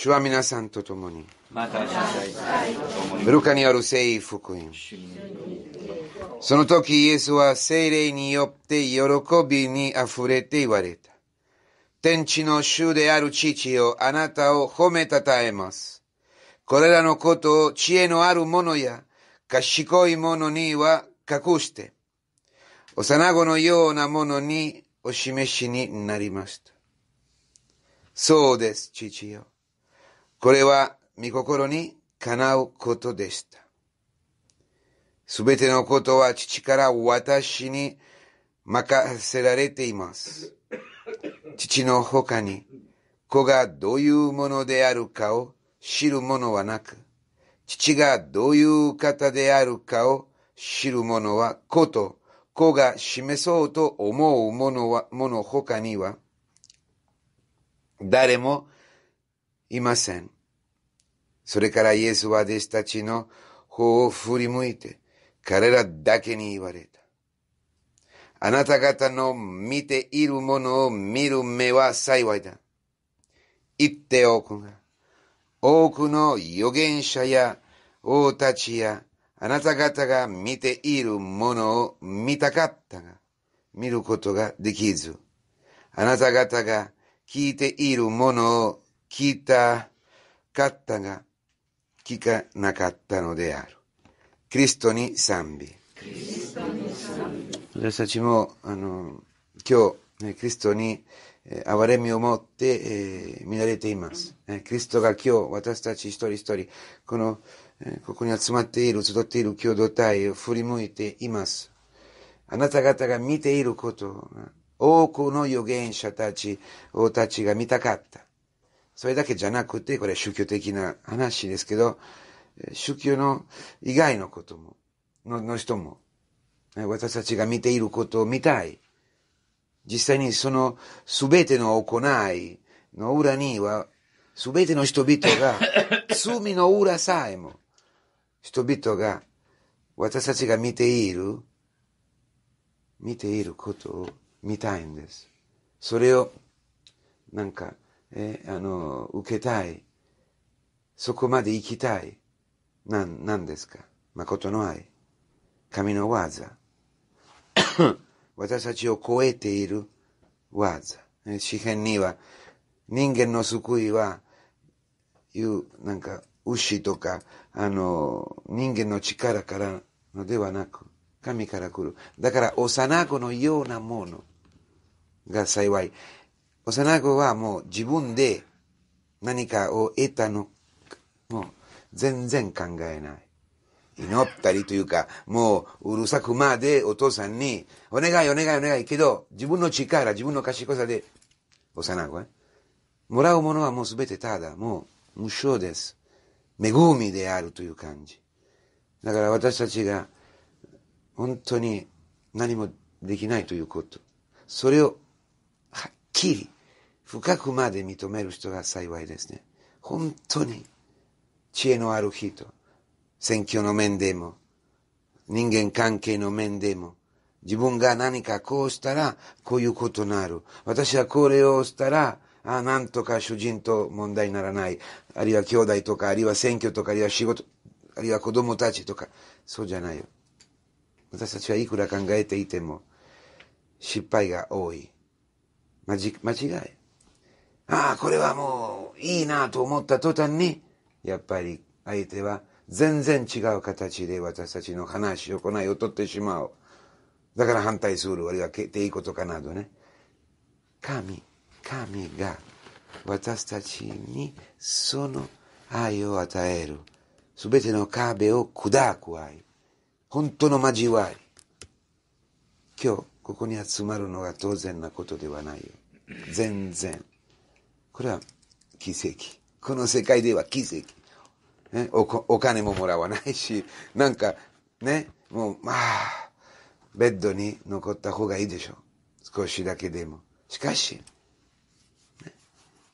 主は皆さんと共に、ブルカによる聖福音。その時イエスは聖霊によって喜びに溢れて言われた。天地の主である父よ、あなたを褒めたたえます。これらのことを知恵のある者や賢い者には隠して、幼子のような者にお示しになりました。そうです、父よ。これは御心にかなうことでした。すべてのことは父から私に任せられています。父の他に子がどういうものであるかを知る者はなく、父がどういう方であるかを知る者は子と子が示そうと思う者は、もほ他には、誰もいません。それからイエスは弟子たちの方を振り向いて、彼らだけに言われた。あなた方の見ているものを見る目は幸いだ。言っておくが、多くの預言者や王たちやあなた方が見ているものを見たかったが、見ることができず、あなた方が聞いているものを聞いたかったが、聞かなかったのである。クリストに賛美。私たちも、あの、今日、ね、リストに、え憐れみを持って、えー、見られています、クキリストが今日、私たち一人一人、この、えここに集まっている、集っている共同体を振り向いています。あなた方が見ていること、多くの預言者たち、王たちが見たかった。それだけじゃなくて、これ宗教的な話ですけど、宗教の以外のことも、のの人も、私たちが見ていることを見たい。実際にその全ての行いの裏には、全ての人々が、罪の裏さえも、人々が、私たちが見ている、見ていることを見たいんです。それを、なんか、えあの受けたいそこまで行きたいなんなんですか誠の愛神の技私たちを超えている技詩篇には人間の救いはいうなんか牛とかあの人間の力からのではなく神から来るだから幼子のようなものが幸い幼い子はもう自分で何かを得たの、もう全然考えない。祈ったりというか、もううるさくまでお父さんに、お願いお願いお願いけど、自分の力、自分の賢さで、幼い子ね。もらうものはもうすべてただ、もう無償です。恵みであるという感じ。だから私たちが本当に何もできないということ。それをはっきり深くまで認める人が幸いですね。本当に知恵のある人、選挙の面でも、人間関係の面でも、自分が何かこうしたらこういうことになる。私はこれをしたら、あなんとか主人と問題にならない。あるいは兄弟とか、あるいは選挙とか、あるいは仕事、あるいは子供たちとか、そうじゃないよ。私たちはいくら考えていても、失敗が多い。まじ、間違い。ああ、これはもういいなと思った途端に、やっぱり相手は全然違う形で私たちの話を行いを取ってしまう。だから反対する、割は決定いいことかなどね。神、神が私たちにその愛を与える。すべての壁を砕く愛。本当の交わり。今日、ここに集まるのが当然なことではないよ。全然。これは奇跡。この世界では奇跡。ね、おお金ももらわないし、なんかね、もう、まあ、ベッドに残った方がいいでしょう。少しだけでも。しかし、ね、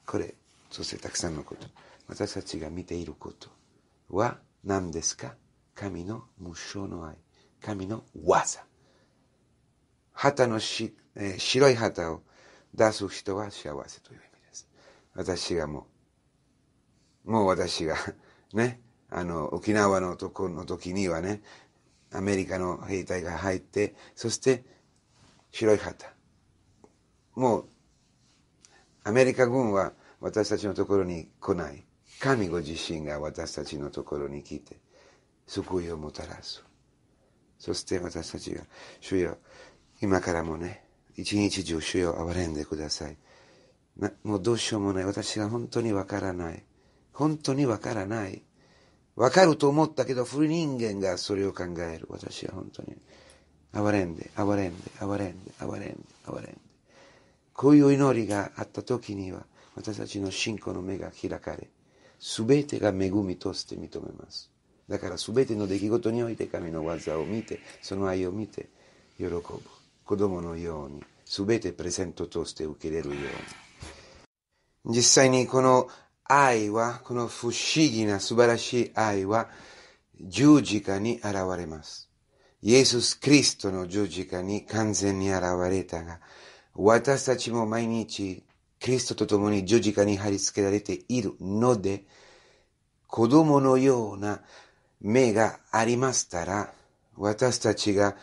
これ、そしてたくさんのこと。私たちが見ていることは何ですか神の無償の愛。神の技。旗のし、えー、白い旗を出す人は幸せという。私がもう、もう私が ね、あの、沖縄のとこの時にはね、アメリカの兵隊が入って、そして、白い旗。もう、アメリカ軍は私たちのところに来ない。神ご自身が私たちのところに来て、救いをもたらす。そして私たちが、主よ、今からもね、一日中主よ、憐れんでください。もうどうしようもない。私は本当にわからない。本当にわからない。わかると思ったけど、古い人間がそれを考える。私は本当に。憐れんで、憐れんで、憐れんで、憐れんで、憐れんで。こういう祈りがあった時には、私たちの信仰の目が開かれ、すべてが恵みとして認めます。だからすべての出来事において神の技を見て、その愛を見て、喜ぶ。子供のように、すべてプレゼントとして受け入れるように。実際にこの愛は、この不思議な素晴らしい愛は十字架に現れます。イエス・キリストの十字架に完全に現れたが、私たちも毎日キリストと共に十字架に貼り付けられているので、子供のような目がありましたら、私たちが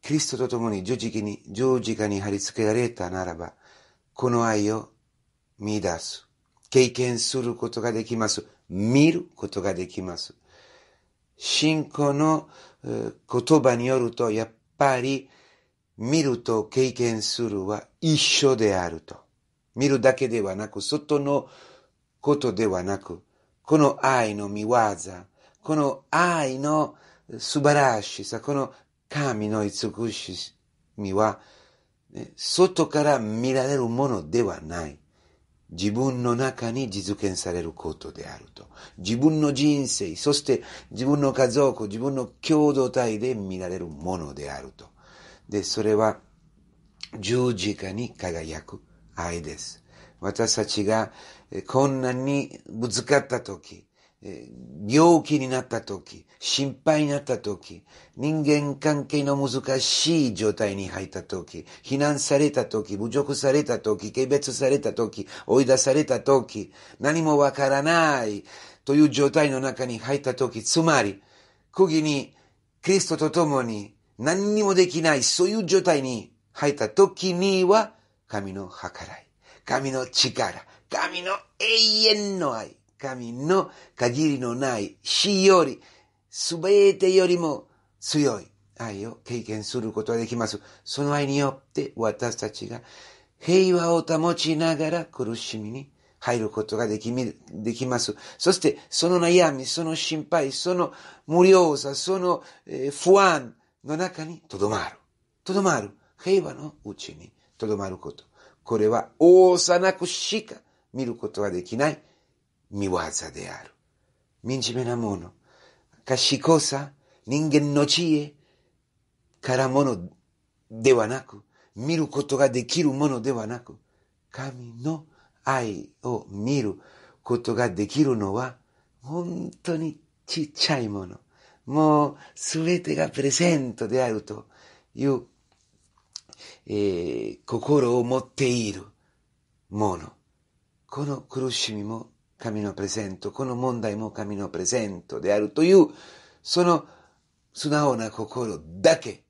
キリストと共にに十字架に貼り付けられたならば、この愛を見出す。経験することができます。見ることができます。信仰の言葉によると、やっぱり見ると経験するは一緒であると。見るだけではなく、外のことではなく、この愛の見業、この愛の素晴らしさ、この神の慈しみは、外から見られるものではない。自分の中に実現されることであると。自分の人生、そして自分の家族、自分の共同体で見られるものであると。で、それは十字架に輝く愛です。私たちがこんなにぶつかった時、病気になった時、心配になった時、人間関係の難しい状態に入った時、避難された時、侮辱された時、軽蔑された時、追い出された時、何もわからないという状態の中に入った時、つまり、釘にキリストと共に何にもできない、そういう状態に入った時には、神の計らい、神の力、神の永遠の愛、神の限りのない死より、すべてよりも強い愛を経験することができます。その愛によって私たちが平和を保ちながら苦しみに入ることができできます。そしてその悩み、その心配、その無料さ、その不安の中にとどまる。とどまる。平和のうちにとどまること。これは幼くしか見ることができない mi waza de aru. Minci menamono. Kashikosa ningen no chie karamono dewanaku. Miru koto ga dekiru mono dewanaku. Kami no ai o miru koto ga dekiru no wa honto ni chichai mono. もうすべてがプレゼントであるという、えー、心を持っているもの。この苦しみも神のプレゼント、この問題も神のプレゼントであるという、その素直な心だけ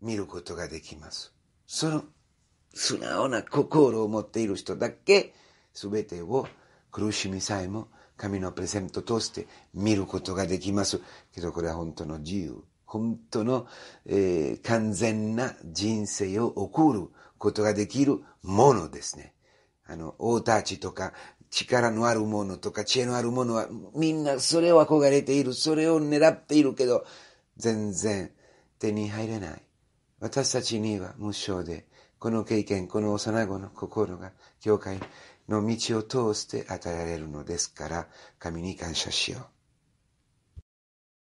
見ることができます。その素直な心を持っている人だけ、全てを苦しみさえも神のプレゼントとして見ることができます。けどこれは本当の自由、本当の、えー、完全な人生を送ることができるものですね。あの、大太刀とか、力のあるものとか知恵のあるものはみんなそれを憧れている、それを狙っているけど、全然手に入れない。私たちには無償で、この経験、この幼子の心が、教会の道を通して与えられるのですから、神に感謝しよう。